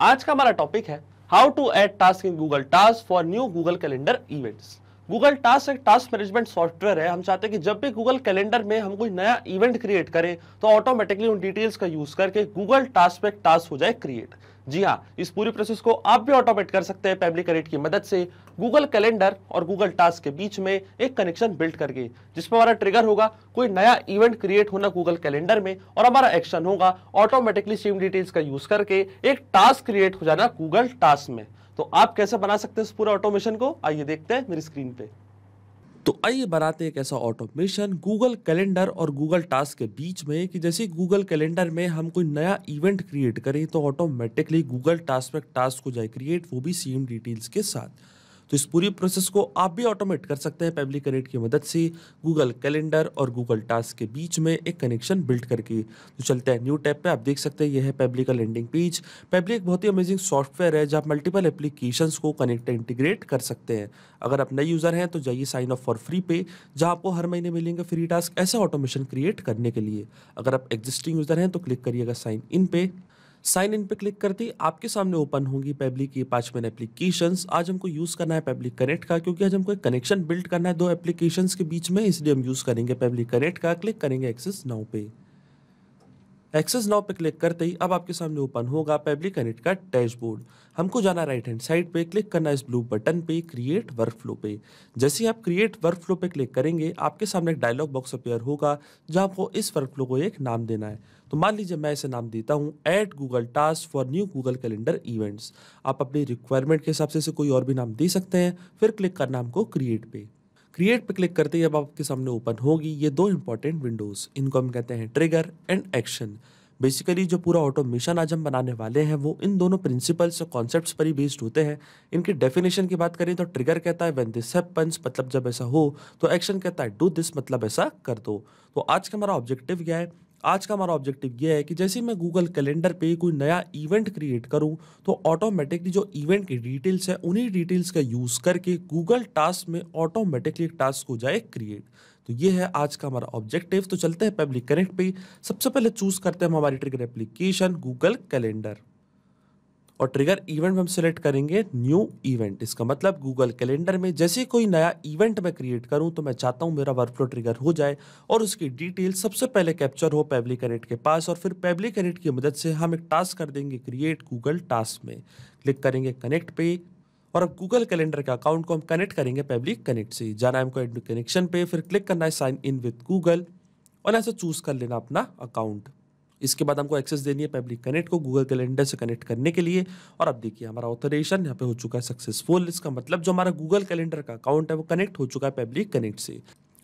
आज का हमारा टॉपिक है how to add task in Google task for new Google Calendar events Google task एक टास्क मैनेजमेंट सॉफ्टवेयर है हम चाहते हैं कि जब भी गूगल कैलेंडर में हम कोई नया इवेंट क्रिएट करें तो ऑटोमेटिकली उन डिटेल्स का यूज करके गूगल टास्क पे टास्क हो जाए क्रिएट जी हाँ इस पूरी प्रोसेस को आप भी ऑटोमेट कर सकते हैं पेबली की मदद से गूगल कैलेंडर और गूगल टास्क के बीच में एक कनेक्शन बिल्ड करके जिसमें हमारा ट्रिगर होगा कोई नया इवेंट क्रिएट होना गूगल कैलेंडर में और हमारा एक्शन होगा ऑटोमेटिकली सेम डिटेल्स का यूज करके एक टास्क क्रिएट हो जाना गूगल टास्क में तो आप कैसे बना सकते हैं इस पूरा ऑटोमेशन को आइए देखते हैं मेरी स्क्रीन पे तो आइए बनाते एक ऐसा ऑटोमेशन गूगल कैलेंडर और गूगल टास्क के बीच में कि जैसे गूगल कैलेंडर में हम कोई नया इवेंट क्रिएट करें तो ऑटोमेटिकली गूगल टास्क पर टास्क हो जाए क्रिएट वो भी सेम डिटेल्स के साथ तो इस पूरी प्रोसेस को आप भी ऑटोमेट कर सकते हैं पेबली कनेक्ट की मदद से गूगल कैलेंडर और गूगल टास्क के बीच में एक कनेक्शन बिल्ड करके तो चलते हैं न्यू टैप पे आप देख सकते हैं यह है पेबली का लैंडिंग पेज पेबली एक बहुत ही अमेजिंग सॉफ्टवेयर है जहाँ मल्टीपल एप्लीकेशन को कनेक्ट इंटीग्रेट कर सकते हैं अगर आप नए यूज़र हैं तो जाइए साइन अप फॉर फ्री पे जहाँ आपको हर महीने मिलेंगे फ्री टास्क ऐसा ऑटोमेशन क्रिएट करने के लिए अगर आप एग्जिस्टिंग यूज़र हैं तो क्लिक करिएगा साइन इन पे साइन इन पे क्लिक करते ही आपके सामने ओपन होंगी पेब्लिक की पांचमेन एप्लीकेशन आज हमको यूज करना है पेब्लिक कनेक्ट का क्योंकि आज हमको एक कनेक्शन बिल्ड करना है दो एप्लीकेशन के बीच में इसलिए हम यूज करेंगे पेब्लिक कनेक्ट का क्लिक करेंगे एक्सेस नाउ पे एक्सेस नाउ पे क्लिक करते ही अब आपके सामने ओपन होगा पेब्लिक कनेक्ट का डैशबोर्ड हमको जाना राइट हैंड साइड पे क्लिक करना इस ब्लू बटन पे क्रिएट वर्क फ्लो पे जैसे ही आप क्रिएट वर्क फ्लो पे क्लिक करेंगे आपके सामने एक डायलॉग बॉक्स अपेयर होगा जहाँ आपको इस वर्क फ्लो को एक नाम देना है तो मान लीजिए मैं इसे नाम देता हूँ add Google task for new Google Calendar events आप अपनी रिक्वायरमेंट के हिसाब से कोई और भी नाम दे सकते हैं फिर क्लिक करना हमको क्रिएट पे क्रिएट पे क्लिक करते ही अब आपके सामने ओपन होगी ये दो इंपॉर्टेंट विंडोज़ इनको हम कहते हैं ट्रिगर एंड एक्शन बेसिकली जो पूरा ऑटोमेशन आज हम बनाने वाले हैं वो इन दोनों प्रिंसिपल्स और कॉन्सेप्ट्स पर ही बेस्ड होते हैं इनकी डेफिनेशन की बात करें तो ट्रिगर कहता है व्हेन दिस हैपन्स मतलब जब ऐसा हो तो एक्शन कहता है डू दिस मतलब ऐसा कर दो तो आज का हमारा ऑब्जेक्टिव क्या है आज का हमारा ऑब्जेक्टिव ये है कि जैसे मैं गूगल कैलेंडर पे कोई नया इवेंट क्रिएट करूं तो ऑटोमेटिकली जो इवेंट की डिटेल्स है उन्हीं डिटेल्स का यूज़ करके गूगल टास्क में ऑटोमेटिकली एक टास्क हो जाए क्रिएट तो ये है आज का हमारा ऑब्जेक्टिव तो चलते हैं पब्लिक कनेक्ट पे सबसे पहले चूज़ करते हैं हमारी ट्रिगर एप्लीकेशन गूगल कैलेंडर और ट्रिगर इवेंट में हम सेलेक्ट करेंगे न्यू इवेंट इसका मतलब गूगल कैलेंडर में जैसे कोई नया इवेंट मैं क्रिएट करूं तो मैं चाहता हूं मेरा वर्कफ्लो ट्रिगर हो जाए और उसकी डिटेल सबसे पहले कैप्चर हो पेबली कनेक्ट के पास और फिर पेबली कनेक्ट की मदद से हम एक टास्क कर देंगे क्रिएट गूगल टास्क में क्लिक करेंगे कनेक्ट पे और अब गूगल कैलेंडर के अकाउंट को हम कनेक्ट करेंगे पब्लिक कनेक्ट से जाना है हमको एडमिट कनेक्शन पे फिर क्लिक करना है साइन इन विद गूगल और ऐसा चूज़ कर लेना अपना अकाउंट इसके बाद हमको एक्सेस देनी है पब्लिक कनेक्ट को गूगल कैलेंडर से कनेक्ट करने के लिए और अब देखिए हमारा ऑथोरेशन यहाँ पे हो चुका है सक्सेसफुल इसका मतलब जो हमारा गूगल कैलेंडर का अकाउंट है वो कनेक्ट हो चुका है पब्लिक कनेक्ट से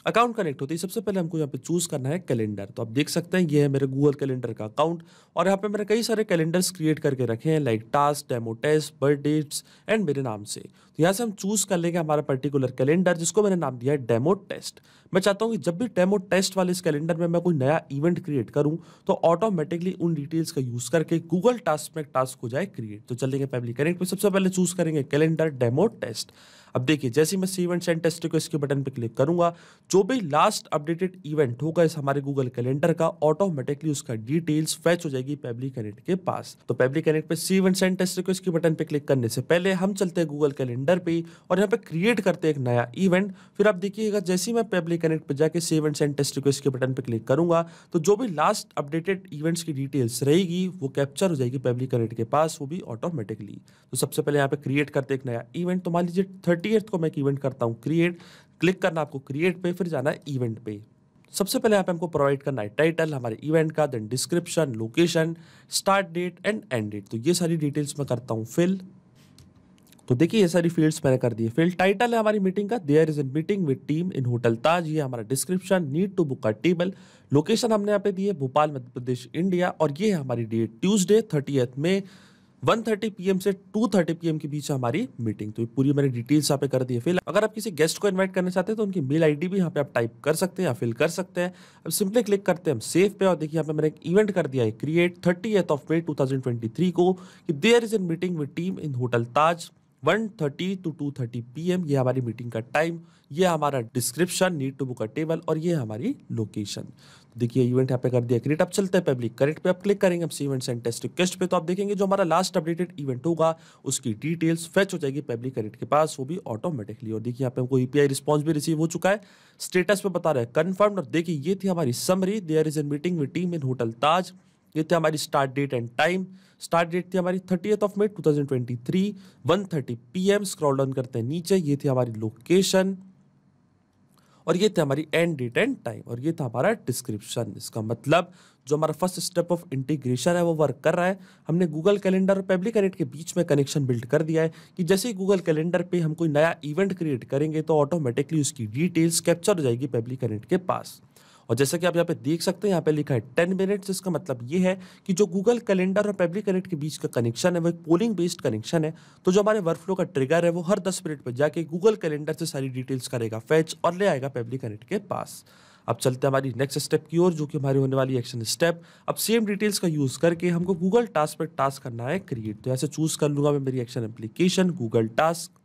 अकाउंट कनेक्ट होती है सबसे पहले हमको यहाँ पे चूज़ करना है कैलेंडर तो आप देख सकते हैं ये है मेरे गूगल कैलेंडर का अकाउंट और यहाँ पे मेरे कई सारे कैलेंडर्स क्रिएट करके रखे हैं like task demo test birth dates and मेरे नाम से तो यहाँ से हम चूज़ कर लेंगे हमारा पर्टिकुलर कैलेंडर जिसको मैंने नाम दिया है डेमो टेस्ट मैं चाहता हूँ कि जब भी डेमो टेस्ट वाले इस कैलेंडर में मैं कोई नया इवेंट क्रिएट करूँ तो ऑटोमेटिकली उन डिटेल्स का यूज़ करके गूगल टास्क में एक टास्क हो जाए क्रिएट तो चलेंगे पब्लिक कनेक्ट में सबसे पहले चूज़ करेंगे कैलेंडर डेमो टेस्ट अब देखिए जैसे मैं सेव एंड सेंड टेस्ट को इसके बटन पर क्लिक करूंगा जो भी लास्ट अपडेटेड इवेंट होगा इस हमारे गूगल कैलेंडर का ऑटोमेटिकली उसका डिटेल्स फैच हो जाएगी पेबली कनेक्ट के पास तो पेबली कनेक्ट पे सेव एंड सेंड टेस्ट को इसके बटन पे क्लिक करने से पहले हम चलते हैं गूगल कैलेंडर वेंडर पे और यहाँ पे क्रिएट करते हैं एक नया इवेंट फिर आप देखिएगा जैसे ही मैं पब्लिक कनेक्ट पे जाके save and send test request के बटन पे क्लिक करूंगा तो जो भी लास्ट अपडेटेड इवेंट्स की डिटेल्स रहेगी वो कैप्चर हो जाएगी पब्लिक कनेक्ट के पास वो भी ऑटोमेटिकली तो सबसे पहले यहाँ पे क्रिएट करते एक नया इवेंट तो मान लीजिए थर्टी को मैं एक इवेंट करता हूँ क्रिएट क्लिक करना आपको क्रिएट पे फिर जाना है इवेंट पे सबसे पहले यहाँ पे हमको प्रोवाइड करना है टाइटल हमारे इवेंट का then description location start date and end date तो ये सारी डिटेल्स मैं करता हूँ फिल तो देखिए ये सारी फील्ड्स मैंने कर दी है फील्ड टाइटल है हमारी मीटिंग का there is an meeting with team in hotel Taj ये हमारा description need to book a table location हमने यहाँ पे दी है भोपाल मध्य प्रदेश इंडिया और ये है हमारी date Tuesday thirty thirty 1:30 AM से 2:30 एम के बीच हमारी मीटिंग तो पूरी मैंने डिटेल्स यहाँ पे कर दी है फिर अगर आप किसी गेस्ट को इनवाइट करना चाहते हैं तो उनकी मेल आईडी भी यहाँ पे आप टाइप कर सकते हैं या फिल कर सकते हैं अब सिंपली क्लिक करते हैं हम सेव पे और देखिए यहाँ पे मैंने एक इवेंट कर दिया है create thirty of May two को कि there is an meeting with team in hotel Taj one thirty two two thirty P M ये हमारी मीटिंग का टाइम ये हमारा description need to book a table और ये हमारी लोकेशन तो देखिए इवेंट यहाँ पे कर दिया क्रिएट अब चलते हैं पब्लिक करेक्ट पे आप क्लिक करेंगे आपसे इवेंट्स एंड टेस्ट रिक्वेस्ट पे तो आप देखेंगे जो हमारा लास्ट अपडेटेड इवेंट होगा उसकी डिटेल्स फैच हो जाएगी पब्लिक करेक्ट के पास वो भी ऑटोमेटिकली और देखिए यहाँ पे हमको ईपीआई रिस्पॉन्स भी रिसीव हो चुका है स्टेटस पे बता रहे हैं कन्फर्म और देखिए ये थी हमारी summary there is an meeting with team in hotel Taj ये थी हमारी start date and time start date थी हमारी thirty of May 2023 P M scroll down करते हैं नीचे ये थी हमारी लोकेशन और ये थे हमारी एंड डेट एंड टाइम और ये था हमारा डिस्क्रिप्शन इसका मतलब जो हमारा फर्स्ट स्टेप ऑफ इंटीग्रेशन है वो वर्क कर रहा है हमने गूगल कैलेंडर और पब्लिक एनेट के बीच में कनेक्शन बिल्ड कर दिया है कि जैसे ही गूगल कैलेंडर पे हम कोई नया इवेंट क्रिएट करेंगे तो ऑटोमेटिकली उसकी डिटेल्स कैप्चर हो जाएगी पब्लिक एनेट के पास और जैसा कि आप यहाँ पे देख सकते हैं यहाँ पे लिखा है टेन मिनट्स इसका मतलब ये है कि जो गूगल कैलेंडर और पब्लिक कैलेंडर के बीच का कनेक्शन है वो एक पोलिंग बेस्ड कनेक्शन है तो जो हमारे वर्कफ्लो का ट्रिगर है वो हर दस मिनट पर जाके गूगल कैलेंडर से सारी डिटेल्स करेगा फैच और ले आएगा पब्लिक कैलेंडर के पास अब चलते हैं हमारी नेक्स्ट स्टेप की ओर जो कि हमारी होने वाली एक्शन स्टेप अब सेम डिटेल्स का यूज़ करके हमको गूगल टास्क पर टास्क करना है क्रिएट तो ऐसे चूज़ कर लूँगा मैं मेरी एक्शन एप्लीकेशन गूगल टास्क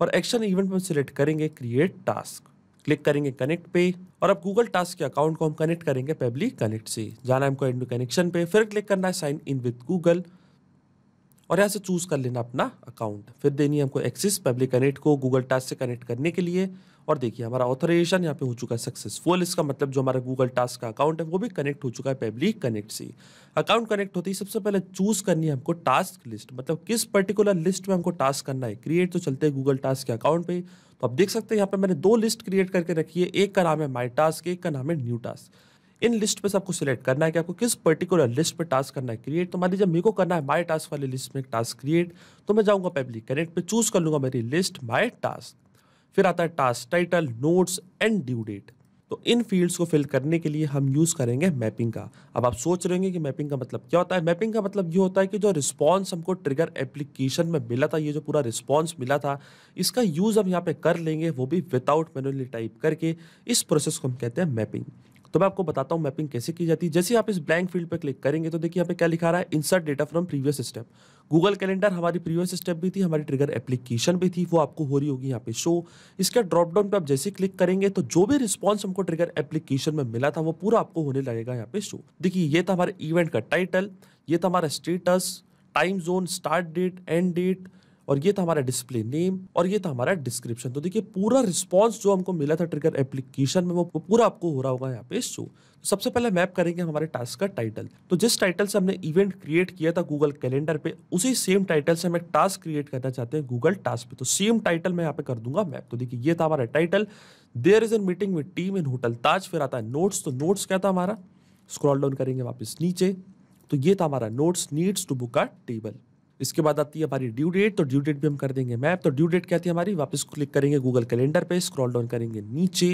और एक्शन इवेंट में सिलेक्ट करेंगे क्रिएट टास्क क्लिक करेंगे कनेक्ट पे और अब गूगल टास्क के अकाउंट को हम कनेक्ट करेंगे पेबली कनेक्ट से जाना है हमको इंडो कनेक्शन पे फिर क्लिक करना है साइन इन विद गूगल और यहाँ से चूज़ कर लेना अपना अकाउंट फिर देनी है हमको एक्सिस पेबली कनेक्ट को गूगल टास्क से कनेक्ट करने के लिए और देखिए हमारा ऑथराइजेशन यहाँ पे हो चुका है सक्सेसफुल इसका मतलब जो हमारा गूगल टास्क का अकाउंट है वो भी कनेक्ट हो चुका है पब्लिक कनेक्ट से अकाउंट कनेक्ट होती है सबसे पहले चूज करनी है हमको टास्क लिस्ट मतलब किस पर्टिकुलर लिस्ट में हमको टास्क करना है क्रिएट तो चलते हैं गूगल टास्क के अकाउंट पर तो आप देख सकते हैं यहाँ पर मैंने दो लिस्ट क्रिएट करके रखी है एक का नाम है माई टास्क एक का नाम है न्यू टास्क इन लिस्ट पे सबको सिलेक्ट करना है कि आपको किस पर्टिकुलर लिस्ट पे टास्क करना है क्रिएट तो मान लीजिए मेरे को करना है माई टास्क वाली लिस्ट में टास्क क्रिएट तो मैं जाऊँगा पब्लिक कनेक्ट पे चूज कर लूँगा मेरी लिस्ट माई टास्क फिर आता है task title notes and due date तो इन फील्ड्स को फिल करने के लिए हम यूज़ करेंगे मैपिंग का अब आप सोच रहे होंगे कि मैपिंग का मतलब क्या होता है मैपिंग का मतलब ये होता है कि जो रिस्पॉन्स हमको ट्रिगर एप्लीकेशन में मिला था ये जो पूरा रिस्पॉन्स मिला था इसका यूज़ हम यहाँ पे कर लेंगे वो भी विदाउट मैनुअली टाइप करके इस प्रोसेस को हम कहते हैं मैपिंग तो मैं आपको बताता हूँ मैपिंग कैसे की जाती है जैसे आप इस ब्लैंक फील्ड पर क्लिक करेंगे तो देखिए यहाँ पे क्या लिखा रहा है insert data from previous step Google calendar हमारी प्रीवियस स्टेप भी थी हमारी ट्रिगर एप्लीकेशन भी थी वो आपको हो रही होगी यहाँ पे शो इसके ड्रॉपडाउन पर आप जैसे क्लिक करेंगे तो जो भी रिस्पॉन्स हमको ट्रिगर एप्लीकेशन में मिला था वो पूरा आपको होने लगेगा यहाँ पे शो देखिए ये था हमारे इवेंट का टाइटल ये था हमारा status time zone start date end date और ये था हमारा डिस्प्ले नेम और ये था हमारा डिस्क्रिप्शन तो देखिए पूरा रिस्पॉन्स जो हमको मिला था ट्रिगर एप्लीकेशन में वो पूरा आपको हो रहा होगा यहाँ पे शो तो सबसे पहले मैप करेंगे हमारे टास्क का टाइटल तो जिस टाइटल से हमने इवेंट क्रिएट किया था गूगल कैलेंडर पे उसी सेम टाइटल से हम एक टास्क क्रिएट करना चाहते हैं गूगल टास्क पे तो सेम टाइटल मैं यहाँ पे कर दूंगा मैप तो देखिए ये था हमारा title there is an meeting with team in hotel Taj फिर आता है नोट्स तो नोट्स क्या था हमारा स्क्रॉल डाउन करेंगे वापस नीचे तो ये था हमारा notes needs to book a table इसके बाद आती है हमारी ड्यू डेट तो ड्यू डेट भी हम कर देंगे मैप तो ड्यू डेट क्या थी हमारी वापस क्लिक करेंगे गूगल कैलेंडर पे स्क्रॉल डाउन करेंगे नीचे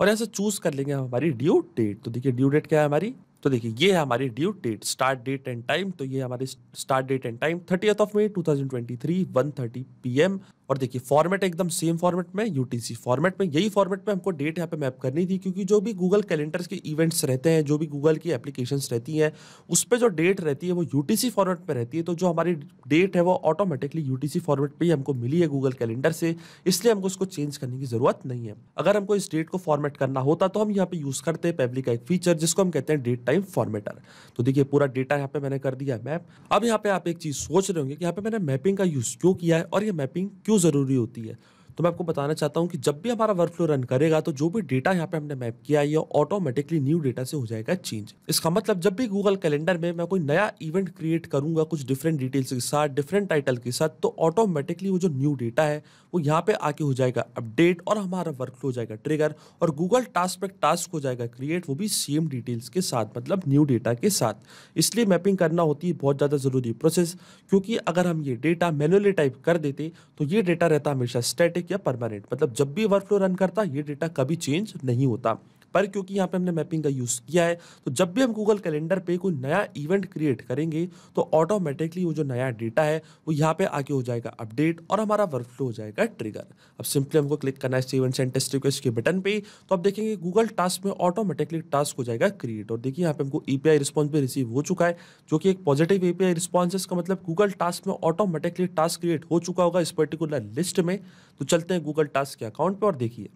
और ऐसे चूज कर लेंगे हमारी ड्यू डेट तो देखिए ड्यू डेट क्या है हमारी तो देखिए ये है हमारी due date start date and time तो ये हमारी start date and time thirty of May two thousand twenty three one thirty P M और देखिए फॉर्मेट एकदम सेम फॉर्मेट में यूटीसी फॉर्मेट में यही फॉर्मेट में हमको डेट यहाँ पे मैप करनी थी क्योंकि जो भी गूगल कैलेंडर्स के इवेंट्स रहते हैं जो भी गूगल की एप्लीकेशन रहती हैं उस पर जो डेट रहती है वो यूटीसी फॉर्मेट में रहती है तो जो हमारी डेट है वो ऑटोमेटिकली यूटीसी फॉर्मेट पर ही हमको मिली है गूगल कैलेंडर से इसलिए हमको उसको चेंज करने की ज़रूरत नहीं है अगर हमको इस डेट को फॉर्मेट करना होता तो हम यहाँ पे यूज़ करते हैं पब्लिक का एक फीचर जिसको हम कहते हैं डेट टाइम फॉर्मेटर तो देखिए पूरा डेटा यहाँ पे मैंने कर दिया मैप अब यहाँ पे आप एक चीज़ सोच रहे होंगे कि यहाँ पे मैंने मैपिंग का यूज़ क्यों किया है और ये मैपिंग क्यों क्यों ज़रूरी होती है तो मैं आपको बताना चाहता हूँ कि जब भी हमारा वर्क फ्लो रन करेगा तो जो भी डेटा यहाँ पे हमने मैप किया है ऑटोमेटिकली न्यू डेटा से हो जाएगा चेंज इसका मतलब जब भी गूगल कैलेंडर में मैं कोई नया इवेंट क्रिएट करूंगा कुछ डिफरेंट डिटेल्स के साथ डिफरेंट टाइटल के साथ तो ऑटोमेटिकली वो जो न्यू डेटा है वो यहाँ पे आके हो जाएगा अपडेट और हमारा वर्क फ्लो हो जाएगा ट्रिगर और गूगल टास्क पर टास्क हो जाएगा क्रिएट वो भी सेम डिटेल्स के साथ मतलब न्यू डेटा के साथ इसलिए मैपिंग करना होती है बहुत ज़्यादा ज़रूरी प्रोसेस क्योंकि अगर हम ये डेटा मैनुअली टाइप कर देते तो ये डेटा रहता हमेशा स्टैटिक किया परमानेंट मतलब जब भी वर्कफ्लो रन करता ये डेटा कभी चेंज नहीं होता पर क्योंकि यहाँ पे हमने मैपिंग का यूज़ किया है तो जब भी हम गूगल कैलेंडर पे कोई नया इवेंट क्रिएट करेंगे तो ऑटोमेटिकली वो जो नया डेटा है वो यहाँ पे आके हो जाएगा अपडेट और हमारा वर्क फ्लो हो जाएगा ट्रिगर अब सिंपली हमको क्लिक करना है इवेंट एंड टेस्ट रिक्वेस्ट के बटन पे तो आप देखेंगे गूगल टास्क में ऑटोमेटिकली टास्क हो जाएगा क्रिएट और देखिए यहाँ पे हमको ई पी रिस्पॉन्स भी रिसीव हो चुका है जो कि एक पॉजिटिव ई पी रिस्पॉन्स का मतलब गूगल टास्क में ऑटोमेटिकली टास्क क्रिएट हो चुका होगा इस पर्टिकुलर लिस्ट में तो चलते हैं गूगल टास्क के अकाउंट पर और देखिए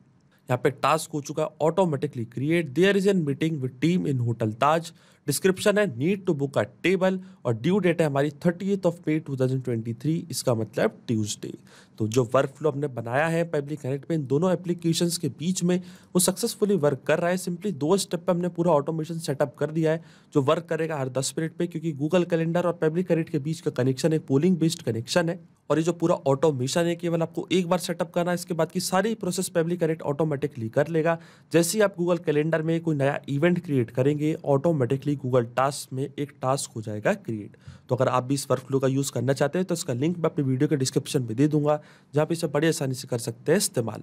यहाँ पे टास्क हो चुका है automatically create there is an meeting with team in hotel Taj description है need to book a table और ड्यू डेट है हमारी थर्टी ऑफ मे 2023 इसका मतलब ट्यूजडे तो जो वर्क फ्लो हमने बनाया है पब्लिक कनेक्ट में इन दोनों एप्लीकेशंस के बीच में वो सक्सेसफुली वर्क कर रहा है सिंपली दो स्टेप पे हमने पूरा ऑटोमेशन सेटअप कर दिया है जो वर्क करेगा हर दस मिनट पे क्योंकि गूगल कैलेंडर और पब्लिक कनेक्ट के बीच का कनेक्शन एक पोलिंग बेस्ड कनेक्शन है और ये जो पूरा ऑटोमेशन है केवल आपको एक बार सेटअप करना है इसके बाद की सारी प्रोसेस पेबली करेक्ट ऑटोमेटिकली कर लेगा जैसे ही आप गूगल कैलेंडर में कोई नया इवेंट क्रिएट करेंगे ऑटोमेटिकली गूगल टास्क में एक टास्क हो जाएगा क्रिएट तो अगर आप भी इस वर्क फ्लो का यूज़ करना चाहते हैं तो इसका लिंक मैं अपनी वीडियो के डिस्क्रिप्शन में दे दूंगा जहाँ पर इसे बड़ी आसानी से कर सकते हैं इस्तेमाल